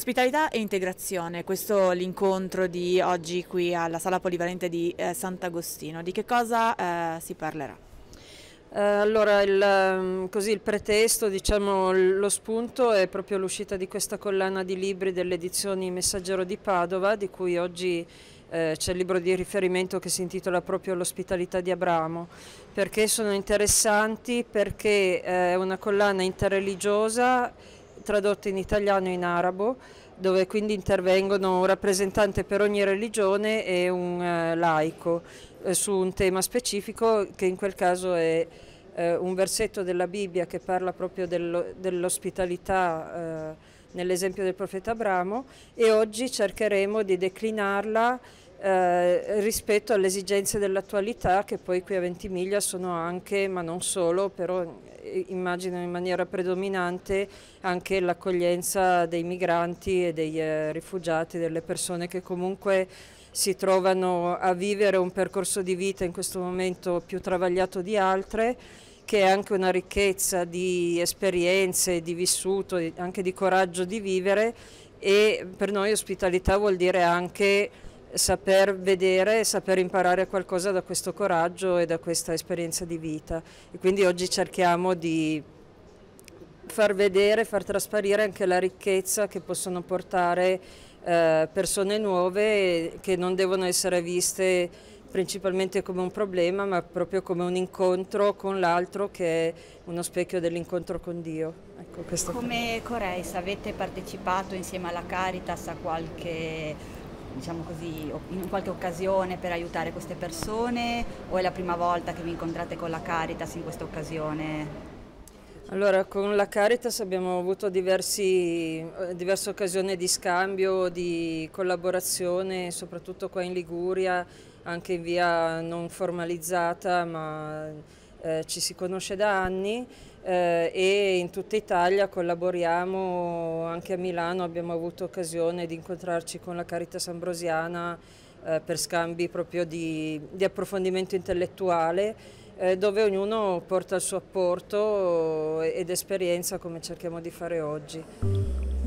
Ospitalità e integrazione, questo è l'incontro di oggi qui alla Sala Polivalente di eh, Sant'Agostino. Di che cosa eh, si parlerà? Eh, allora, il, ehm, così, il pretesto, diciamo, lo spunto è proprio l'uscita di questa collana di libri delle edizioni Messaggero di Padova, di cui oggi eh, c'è il libro di riferimento che si intitola proprio L'ospitalità di Abramo, perché sono interessanti, perché eh, è una collana interreligiosa tradotte in italiano e in arabo, dove quindi intervengono un rappresentante per ogni religione e un eh, laico eh, su un tema specifico che in quel caso è eh, un versetto della Bibbia che parla proprio dell'ospitalità dell eh, nell'esempio del profeta Abramo e oggi cercheremo di declinarla eh, rispetto alle esigenze dell'attualità che poi qui a Ventimiglia sono anche, ma non solo, però eh, immagino in maniera predominante anche l'accoglienza dei migranti e dei eh, rifugiati, delle persone che comunque si trovano a vivere un percorso di vita in questo momento più travagliato di altre che è anche una ricchezza di esperienze, di vissuto, anche di coraggio di vivere e per noi ospitalità vuol dire anche saper vedere e saper imparare qualcosa da questo coraggio e da questa esperienza di vita. E quindi oggi cerchiamo di far vedere, far trasparire anche la ricchezza che possono portare eh, persone nuove che non devono essere viste principalmente come un problema, ma proprio come un incontro con l'altro che è uno specchio dell'incontro con Dio. Ecco, come Coreis avete partecipato insieme alla Caritas a qualche diciamo così, in qualche occasione per aiutare queste persone o è la prima volta che vi incontrate con la Caritas in questa occasione? Allora, con la Caritas abbiamo avuto diversi, eh, diverse occasioni di scambio, di collaborazione, soprattutto qua in Liguria, anche in via non formalizzata, ma eh, ci si conosce da anni eh, e in tutta Italia collaboriamo, anche a Milano abbiamo avuto occasione di incontrarci con la Caritas Ambrosiana eh, per scambi proprio di, di approfondimento intellettuale eh, dove ognuno porta il suo apporto eh, ed esperienza come cerchiamo di fare oggi.